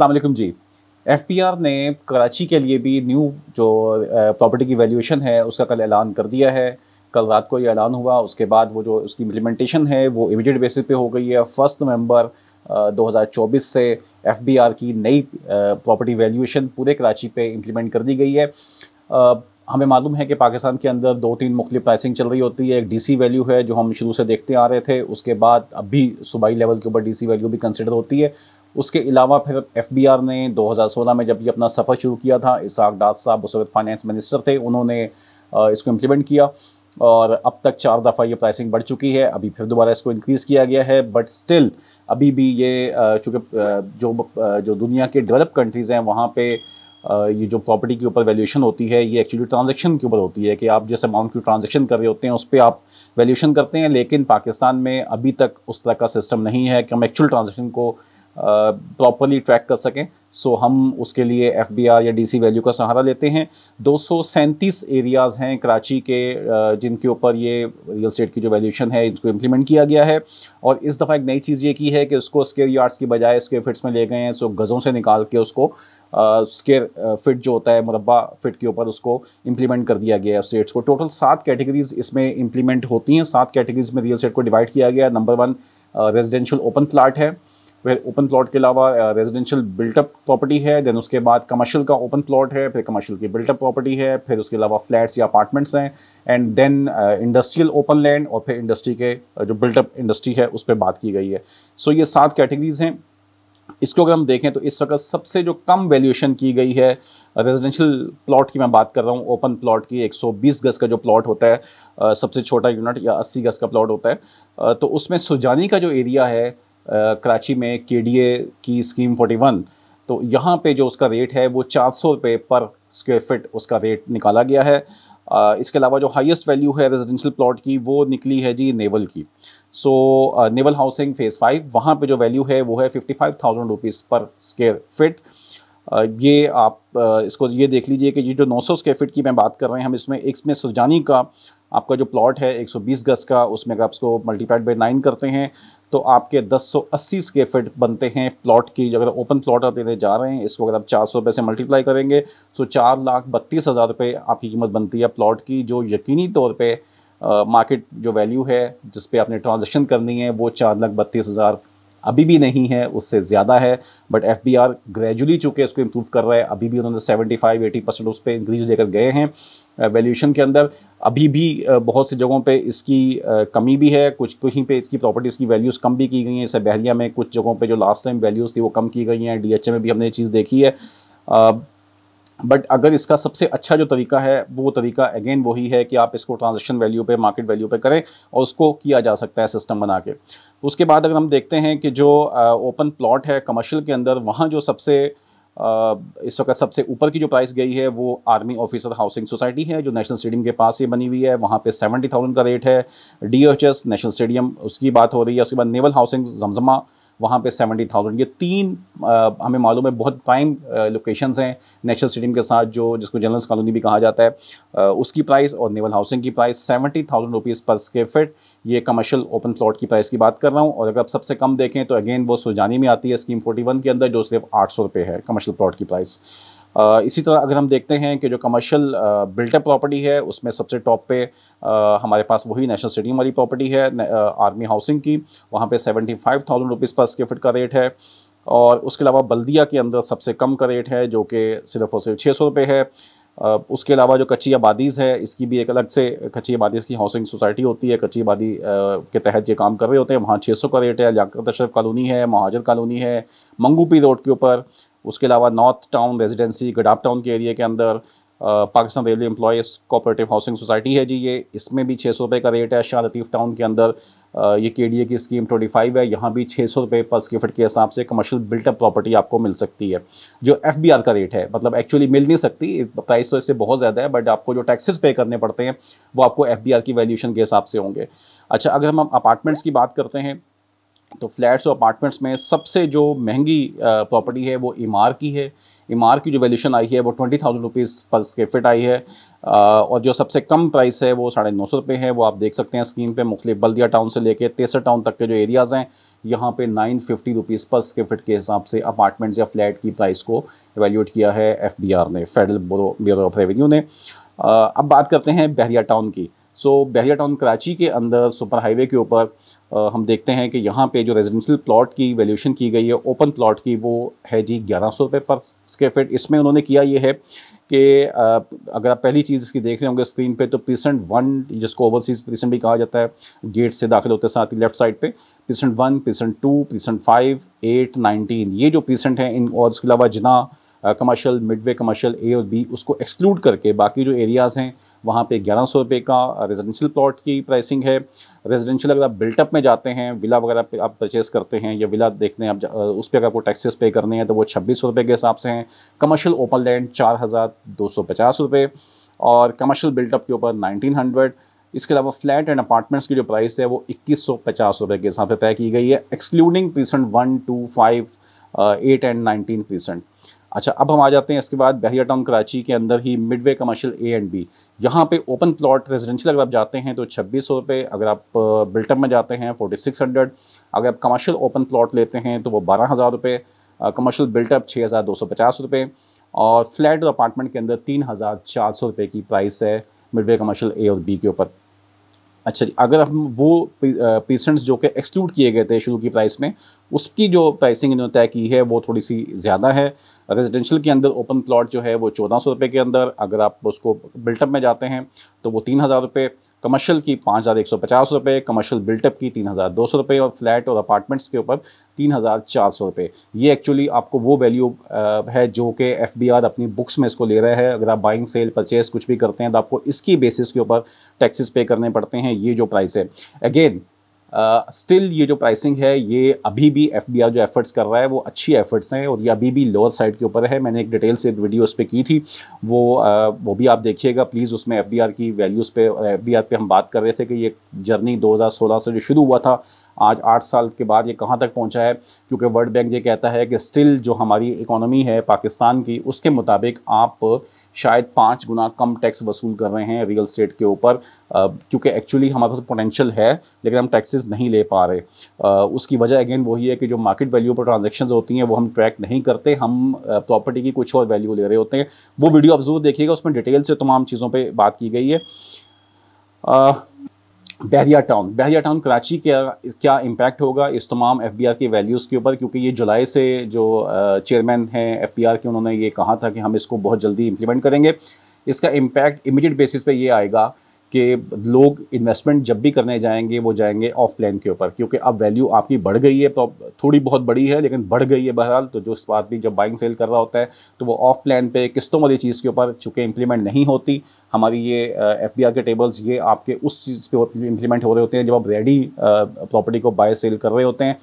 अलमैकम जी F ने कराची के लिए भी न्यू जो प्रॉपर्टी की वैल्यूएशन है उसका कल ऐलान कर दिया है कल रात को ये ऐलान हुआ उसके बाद वो जो उसकी इम्प्लीमेंटेशन है वो इमीडिएट बेसिस पे हो गई है फर्स्ट नवंबर 2024 से एफ की नई प्रॉपर्टी वैल्यूएशन पूरे कराची पे इम्प्लीमेंट कर दी गई है हमें मालूम है कि पाकिस्तान के अंदर दो तीन मुख्तु प्राइसिंग चल रही होती है एक डीसी वैल्यू है जो हम शुरू से देखते आ रहे थे उसके बाद अभी भी सूबाई लेवल के ऊपर डीसी वैल्यू भी कंसिडर होती है उसके अलावा फिर एफबीआर ने 2016 में जब भी अपना सफ़र शुरू किया था इसाक डाद साहब उस वक्त फाइनेंस मिनिस्टर थे उन्होंने इसको इम्प्लीमेंट किया और अब तक चार दफ़ा ये प्राइसिंग बढ़ चुकी है अभी फिर दोबारा इसको इंक्रीज़ किया गया है बट स्टिल अभी भी ये चूँकि जो जो दुनिया के डेवलप कंट्रीज़ हैं वहाँ पे ये जो प्रॉपर्टी के ऊपर वैल्यूशन होती है ये एक्चुअली ट्रांजैक्शन के ऊपर होती है कि आप जिस अमाउंट की ट्रांजैक्शन कर रहे होते हैं उस पर आप वैल्यूशन करते हैं लेकिन पाकिस्तान में अभी तक उस तरह का सिस्टम नहीं है कि हम एक्चुअल ट्रांजेक्शन को प्रॉपरली ट्रैक कर सकें सो so, हम उसके लिए एफ या डी वैल्यू का सहारा लेते हैं दो एरियाज़ हैं कराची के जिनके ऊपर ये रियल स्टेट की जो वैल्यूशन है इसको इम्प्लीमेंट किया गया है और इस दफ़ा एक नई चीज़ ये की है कि उसको स्केयर यार्ड्स की बजाय स्केयर फिट्स में ले गए हैं सो गज़ों से निकाल के उसको स्केयर फिट जो होता है मुरबा फिट के ऊपर उसको इम्प्लीमेंट कर दिया गया है स्टेट्स को टोटल सात कैटेगरीज़ इसमें इम्प्लीमेंट होती हैं सात कैटेगरीज़ में रियल स्टेट को डिवाइड किया गया number one residential open plot है फिर ओपन प्लॉट के अलावा रेजिडेंशियल बिल्टअप प्रॉपर्टी है देन उसके बाद कमर्शियल का ओपन प्लॉट है फिर कमर्शियल की बिल्टअप प्रॉपर्टी है फिर उसके अलावा फ्लैट्स या अपार्टमेंट्स हैं and then industrial open land और फिर इंडस्ट्री के जो बिल्टअप इंडस्ट्री है उस पर बात की गई है सो so, ये सात कैटेगरीज़ हैं इसको अगर हम देखें तो इस वक्त सबसे जो कम वैल्यूएशन की गई है रेजिडेंशियल प्लॉट की मैं बात कर रहा हूँ ओपन प्लॉट की 120 गज का जो प्लॉट होता है सबसे छोटा यूनिट या 80 गज का प्लॉट होता है तो उसमें सुजानी का जो एरिया है कराची में के की स्कीम 41 तो यहाँ पे जो उसका रेट है वो चार सौ रुपये पर स्क्वेयर फिट उसका रेट निकाला गया है इसके अलावा जो हाईएस्ट वैल्यू है रेजिडेंशियल प्लॉट की वो निकली है जी नेवल की सो नेवल हाउसिंग फ़ेज़ फाइव वहाँ पे जो वैल्यू है वो है fifty five thousand rupees per square feet ये आप इसको ये देख लीजिए कि ये जो नौ सौ स्क्वेयर फिट की मैं बात कर रहे हैं हम इसमें इसमें सुरजानी का आपका जो प्लॉट है 120 गज का उसमें अगर आप उसको मल्टीप्लाइड बाई नाइन करते हैं तो आपके 1080 स्क्वेयर फिट बनते हैं प्लॉट की अगर ओपन प्लॉट आप लेने जा रहे हैं इसको अगर आप चार सौ रुपये से मल्टीप्लाई करेंगे तो चार लाख बत्तीस हज़ार रुपये आपकी कीमत बनती है प्लॉट की जो यकीनी तौर पर मार्केट जो वैल्यू है जिस पे आपने ट्रांजेक्शन करनी है वो चार लाख बत्तीस हज़ार अभी भी नहीं है उससे ज़्यादा है but F B R gradually चूँकि उसको इम्प्रूव कर रहा है अभी भी उन्होंने सेवेंटी फाइव एटी परसेंट उस पर इंक्रीज लेकर गए हैं वैल्यूशन के अंदर अभी भी बहुत सी जगहों पे इसकी कमी भी है कुछ कहीं पे इसकी प्रॉपर्टीज़ की वैल्यूज़ कम भी की गई हैं जैसे बहरिया में कुछ जगहों पे जो लास्ट टाइम वैल्यूज़ थी वो कम की गई हैं डी में भी हमने ये चीज़ देखी है बट अगर इसका सबसे अच्छा जो तरीका है वो तरीका अगेन वही है कि आप इसको ट्रांजेक्शन वैल्यू पे मार्केट वैल्यू पे करें और उसको किया जा सकता है सिस्टम बना के उसके बाद अगर हम देखते हैं कि जो ओपन प्लॉट है कमर्शियल के अंदर वहाँ जो सबसे आ, इस वक्त सबसे ऊपर की जो प्राइस गई है वो आर्मी ऑफिसर हाउसिंग सोसाइटी है जो नेशनल स्टेडियम के पास ये बनी हुई है वहाँ पे सेवेंटी थाउजेंड का रेट है डी नेशनल स्टेडियम उसकी बात हो रही है उसके बाद नेवल हाउसिंग जमजमा वहाँ पे सेवेंटी थाउजेंड ये तीन आ, हमें मालूम है बहुत प्राइम लोकेशंस हैं नेशनल स्टेडियम के साथ जो जिसको जनरल्स कॉलोनी भी कहा जाता है आ, उसकी प्राइस और नेवल हाउसिंग की price seventy thousand rupees per square feet ये कमर्शियल ओपन प्लॉट की प्राइस की बात कर रहा हूँ और अगर आप सबसे कम देखें तो अगेन वो सुलझानी में आती है स्कीम फोर्टी वन के अंदर जो सिर्फ आठ सौ रुपये है कमर्शियल प्लॉट की प्राइस इसी तरह अगर हम देखते हैं कि जो कमर्शियल बिल्टअप प्रॉपर्टी है उसमें सबसे टॉप पे आ, हमारे पास वही नेशनल स्टेडियम वाली प्रॉपर्टी है आर्मी हाउसिंग की वहाँ पे seventy five thousand rupees per square feet का रेट है और उसके अलावा बल्दिया के अंदर सबसे कम का रेट है जो कि सिर्फ और सिर्फ छः सौ रुपये है आ, उसके अलावा जो कच्ची आबादीज़ है इसकी भी एक अलग से कच्ची आबादीज़ की हाउसिंग सोसाइटी होती है कच्ची आबादी के तहत ये काम कर रहे होते हैं वहाँ छः सौ का रेट है लियाकत अशरफ कॉलोनी है महाजर कॉलोनी है मंगूपी रोड के ऊपर उसके अलावा north town residency Gadap town के एरिया के अंदर Pakistan railway employees cooperative housing society है जी ये इसमें भी छः सौ रुपये का रेट है शाह लतीफ़ टाउन के अंदर ये के डी ए की स्कीम ट्वेंटी फाइव है यहाँ भी छः सौ रुपये पर स्क्वेयर फिट के हिसाब से कमर्शियल बिल्टअप प्रॉपर्टी आपको मिल सकती है जो एफ बी आर का रेट है मतलब एक्चुअली मिल नहीं सकती प्राइस तो इससे बहुत ज़्यादा है बट आपको जो टैक्सेस पे करने पड़ते हैं वो आपको एफ बी आर की वैल्यूशन के हिसाब से होंगे अच्छा अगर हम अपार्टमेंट्स की बात करते हैं तो फ्लैट्स और अपार्टमेंट्स में सबसे जो महंगी प्रॉपर्टी है वो इमार की है इमार की जो वैल्यूशन आई है वो ट्वेंटी थाउजेंड रुपीज़ पर स्के फिट आई है आ, और जो सबसे कम प्राइस है वो साढ़े नौ सौ रुपये है वो आप देख सकते हैं स्क्रीन पे मुख्तलिफ बल्दिया टाउन से लेके तेसर टाउन तक के जो एरियाज़ हैं यहाँ पे नाइन फिफ्टी रुपीज़ पर स्के फिट के हिसाब से अपार्टमेंट्स या फ्लैट की प्राइस को एवेल्यूट किया है एफ बी आर ने फेडरल ब्यूरो ऑफ रेवेन्यू ने आ, अब बात करते हैं बहरिया टाउन की सो बहरिया टाउन कराची के अंदर सुपर हाईवे के ऊपर हम देखते हैं कि यहाँ पे जो रेजिडेंशियल प्लॉट की वैल्यूशन की गई है ओपन प्लॉट की वो है जी ग्यारह सौ रुपये पर स्क्वेयर फिट इसमें उन्होंने किया ये है कि अगर आप पहली चीज़ इसकी देख रहे होंगे स्क्रीन पे तो प्रीसेंट वन जिसको ओवरसीज़ प्रीसेंट भी कहा जाता है गेट से दाखिल होते साथ ही लेफ्ट साइड पे precinct one precinct two precinct five eight nineteen ये जो प्रीसेंट हैं इन और इसके अलावा जना कमर्शियल मिडवे कमर्शियल ए और बी उसको एक्सक्लूड करके बाकी जो एरियाज़ हैं वहाँ पे ग्यारह सौ रुपये का रेजिडेंशियल प्लॉट की प्राइसिंग है रेजिडेंशियल अगर आप बिल्टअप में जाते हैं विला वगैरह पे आप परचेस करते हैं या विला देखते हैं आप उस पर अगर आपको टैक्सेस पे करने हैं तो वो छब्बीस सौ रुपये के हिसाब से हैं कमर्शियल ओपन लैंड चार हज़ार दो सौ पचास रुपये और कमर्शियल बिल्टअप के ऊपर नाइनटीन हंड्रेड इसके अलावा फ्लैट एंड अपार्टमेंट्स की जो प्राइस है वो इक्कीस सौ पचास रुपये के हिसाब से तय की गई है excluding precinct one two five eight and nineteen precinct अच्छा अब हम आ जाते हैं इसके बाद बहिया टाउन कराची के अंदर ही midway commercial A and B यहाँ पे ओपन प्लॉट रेजिडेंशियल अगर आप जाते हैं तो छब्बीस सौ रुपये अगर आप बिल्टअप में जाते हैं फोर्टी सिक्स हंड्रेड अगर आप कमर्शियल ओपन प्लॉट लेते हैं तो वो बारह हज़ार रुपये कमर्शियल बिल्टअप छः हज़ार दो सौ पचास रुपये और फ्लैट और अपार्टमेंट के अंदर तीन हज़ार चार सौ रुपये की प्राइस है मिडवे कमर्शियल ए और बी के ऊपर अच्छा जी अगर हम वो पेशेंट्स जो कि एक्सक्लूड किए गए थे शुरू की प्राइस में उसकी जो प्राइसिंग इन्होंने तय की है वो थोड़ी सी ज़्यादा है रेजिडेंशियल के अंदर ओपन प्लॉट जो है वो चौदह सौ रुपये के अंदर अगर आप उसको बिल्टअप में जाते हैं तो वो तीन हज़ार रुपये कमर्शियल की पाँच हज़ार एक सौ पचास रुपये कमर्शियल बिल्टअप की तीन हज़ार दो सौ रुपये और फ्लैट और अपार्टमेंट्स के ऊपर तीन हज़ार चार सौ रुपये ये एक्चुअली आपको वो वैल्यू है जो कि एफ बी आर अपनी बुक्स में इसको ले रहा है अगर आप बाइंग सेल परचेज कुछ भी करते हैं तो आपको इसकी बेसिस के ऊपर टैक्सेस पे करने पड़ते हैं ये जो प्राइस है अगेन स्टिल uh, ये जो प्राइसिंग है ये अभी भी एफ जो एफर्ट्स कर रहा है वो अच्छी एफर्ट्स हैं और ये अभी भी लोअर साइड के ऊपर है मैंने एक डिटेल से वीडियो उस पर की थी वो uh, वो भी आप देखिएगा प्लीज़ उसमें एफ की वैल्यूज़ पे एफ पे हम बात कर रहे थे कि ये जर्नी 2016 से जो शुरू हुआ था आज आठ साल के बाद ये कहाँ तक पहुँचा है क्योंकि वर्ल्ड बैंक ये कहता है कि स्टिल जो हमारी इकोनॉमी है पाकिस्तान की उसके मुताबिक आप शायद पाँच गुना कम टैक्स वसूल कर रहे हैं रियल स्टेट के ऊपर क्योंकि एक्चुअली हमारे पास पोटेंशियल है लेकिन हम टैक्सेस नहीं ले पा रहे आ, उसकी वजह अगेन वही है कि जो मार्केट वैल्यू पर ट्रांजेक्शन होती हैं वो हम ट्रैक नहीं करते हम प्रॉपर्टी की कुछ और वैल्यू ले रहे होते हैं वो वीडियो आप ज़रूर देखिएगा उसमें डिटेल से तमाम चीज़ों पर बात की गई है आ, बहरिया टाउन बहरिया टाउन कराची का क्या इम्पैक्ट होगा इस तमाम एफ बी आर के वैल्यूज़ के ऊपर क्योंकि ये जुलाई से जो चेयरमैन हैं एफ पी आर के उन्होंने ये कहा था कि हम इसको बहुत जल्दी इम्प्लीमेंट करेंगे इसका इम्पैक्ट इमीडिएट बेसिस पे ये आएगा कि लोग इन्वेस्टमेंट जब भी करने जाएंगे वो जाएंगे ऑफ प्लान के ऊपर क्योंकि अब वैल्यू आपकी बढ़ गई है तो थोड़ी बहुत बड़ी है लेकिन बढ़ गई है बहरहाल तो जो बात भी जब बाइंग सेल कर रहा होता है तो वो ऑफ प्लान पे किस्तों वाली चीज़ के ऊपर चूँकि इम्प्लीमेंट नहीं होती हमारी ये एफ के टेबल्स ये आपके उस चीज़ पर इम्प्लीमेंट हो रहे होते हैं जब आप रेडी प्रॉपर्टी को बाय सेल कर रहे होते हैं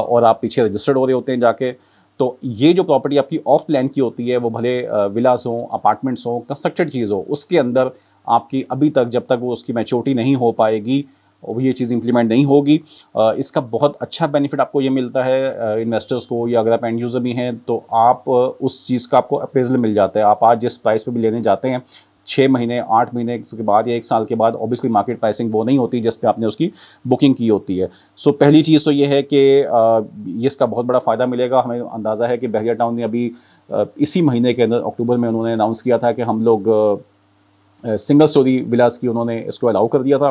और आप पीछे रजिस्टर्ड हो रहे होते हैं जाके तो ये जो प्रॉपर्टी आपकी ऑफ प्लान की होती है वो भले विलास हों अपार्टमेंट्स हों कंस्ट्रक्टेड चीज़ हो उसके अंदर आपकी अभी तक जब तक वो उसकी मैच्योरिटी नहीं हो पाएगी वो ये चीज़ इंप्लीमेंट नहीं होगी इसका बहुत अच्छा बेनिफिट आपको ये मिलता है इन्वेस्टर्स को या अगर आप एंड यूज़र भी हैं तो आप उस चीज़ का आपको अप्रेजल मिल जाता है आप आज जिस प्राइस पे भी लेने जाते हैं छः महीने आठ महीने के बाद या एक साल के बाद ऑब्वियसली मार्केट प्राइसिंग वो नहीं होती जिस पे आपने उसकी बुकिंग की होती है सो so, पहली चीज़ तो ये है कि ये इसका बहुत बड़ा फ़ायदा मिलेगा हमें अंदाज़ा है कि बहरिया टाउन ने अभी इसी महीने के अंदर अक्टूबर में उन्होंने अनाउंस किया था कि हम लोग सिंगल स्टोरी विलास की उन्होंने इसको अलाउ कर दिया था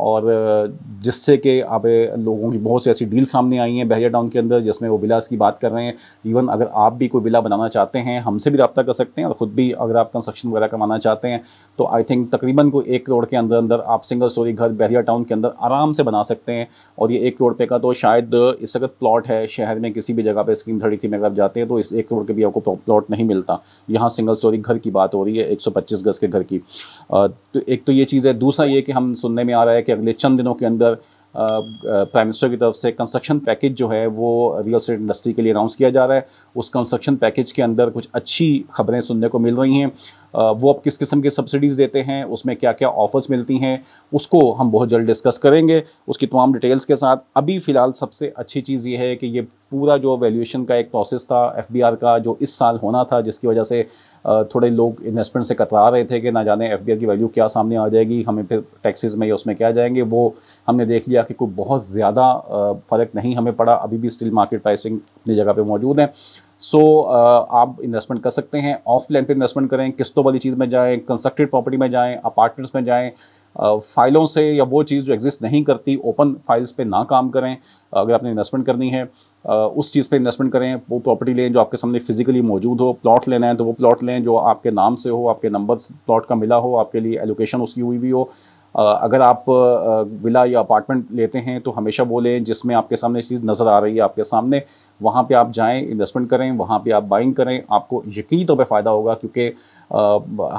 और जिससे कि आप लोगों की बहुत सी ऐसी डील सामने आई हैं बहरिया टाउन के अंदर जिसमें वो विलास की बात कर रहे हैं इवन अगर आप भी कोई विला बनाना चाहते हैं हमसे भी रब्ता कर सकते हैं और ख़ुद भी अगर आप कंस्ट्रक्शन वगैरह करवाना चाहते हैं तो आई थिंक तकरीबन कोई एक करोड़ के अंदर अंदर आप सिंगल स्टोरी घर बहरिया टाउन के अंदर आराम से बना सकते हैं और ये एक करोड़ रुपये का तो शायद इस वक्त प्लॉट है शहर में किसी भी जगह पर स्कीम थर्टी थ्री में अगर जाते हैं तो इस एक करोड़ के भी आपको प्लॉट नहीं मिलता यहाँ सिंगल स्टोरी घर की बात हो रही है एक गज़ के घर की तो एक तो ये चीज़ है दूसरा ये कि हम सुनने में आ रहा है कि अगले चंद दिनों के अंदर प्राइम मिनिस्टर की तरफ से कंस्ट्रक्शन पैकेज जो है वो रियल स्टेट इंडस्ट्री के लिए अनाउंस किया जा रहा है उस कंस्ट्रक्शन पैकेज के अंदर कुछ अच्छी खबरें सुनने को मिल रही हैं वो अब किस किस्म की सब्सिडीज़ देते हैं उसमें क्या क्या ऑफर्स मिलती हैं उसको हम बहुत जल्द डिस्कस करेंगे उसकी तमाम डिटेल्स के साथ अभी फ़िलहाल सबसे अच्छी चीज़ ये है कि ये पूरा जो वैल्यूएशन का एक प्रोसेस था एफ का जो इस साल होना था जिसकी वजह से थोड़े लोग इन्वेस्टमेंट से कतरा रहे थे कि ना जाने एफ की वैल्यू क्या सामने आ जाएगी हमें फिर टैक्सेस में या उसमें क्या जाएंगे वो हमने देख लिया कि कोई बहुत ज़्यादा फ़र्क नहीं हमें पड़ा अभी भी स्टिल मार्केट प्राइसिंग अपनी जगह पर मौजूद है सो so, आप इन्वेस्टमेंट कर सकते हैं ऑफ लाइन पर इन्वेस्टमेंट करें किस्तों वाली चीज़ में जाएँ कंस्ट्रक्टेड प्रॉपर्टी में जाएँ अपार्टमेंट्स में जाएँ फाइलों से या वो चीज़ जो एग्जिस्ट नहीं करती ओपन फाइल्स पे ना काम करें अगर आपने इन्वेस्टमेंट करनी है उस चीज़ पे इन्वेस्टमेंट करें वो प्रॉपर्टी लें जो आपके सामने फिजिकली मौजूद हो प्लॉट लेना है तो वो प्लॉट लें जो आपके नाम से हो आपके नंबर प्लॉट का मिला हो आपके लिए एलोकेशन उसकी हुई हुई हो अगर आप विला या अपार्टमेंट लेते हैं तो हमेशा वो लें जिसमें आपके सामने चीज़ नज़र आ रही है आपके सामने वहाँ पे आप जाएं इन्वेस्टमेंट करें वहाँ पे आप बाइंग करें आपको यकीन तौर पर फ़ायदा होगा क्योंकि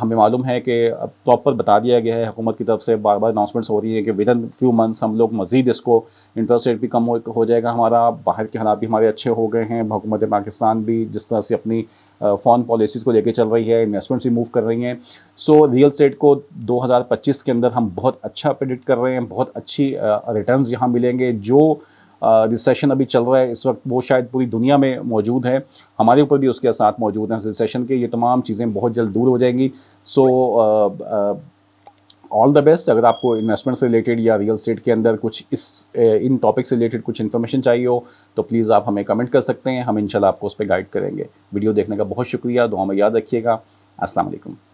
हमें मालूम है कि तो प्रॉपर बता दिया गया है हुकूमत की तरफ से बार बार अनाउंसमेंट्स हो रही है कि विद इन फ्यू मंथ्स हम लोग मज़ीद इसको इंटरेस्ट रेट भी कम हो, हो जाएगा हमारा बाहर के हालात भी हमारे अच्छे हो गए हैं हुकूमत पाकिस्तान भी जिस तरह से अपनी फॉरन पॉलिसीज़ को लेकर चल रही है इन्वेस्टमेंट्स भी मूव कर रही हैं सो रियल स्टेट को पच्चीस के अंदर हम बहुत अच्छा प्रिडिक्ट कर रहे हैं बहुत अच्छी रिटर्न यहाँ मिलेंगे जो रिसेशन अभी चल रहा है इस वक्त वो शायद पूरी दुनिया में मौजूद है हमारे ऊपर भी उसके साथ मौजूद हैं रिसेशन के ये तमाम चीज़ें बहुत जल्द दूर हो जाएंगी सो ऑल द बेस्ट अगर आपको इन्वेस्टमेंट से रिलेटेड या रियल स्टेट के अंदर कुछ इस इन टॉपिक से रिलेटेड कुछ इन्फॉर्मेशन चाहिए हो तो प्लीज़ आप हमें कमेंट कर सकते हैं हम इनशाला आपको उस पर गाइड करेंगे वीडियो देखने का बहुत शुक्रिया दुआ में याद रखिएगा असलम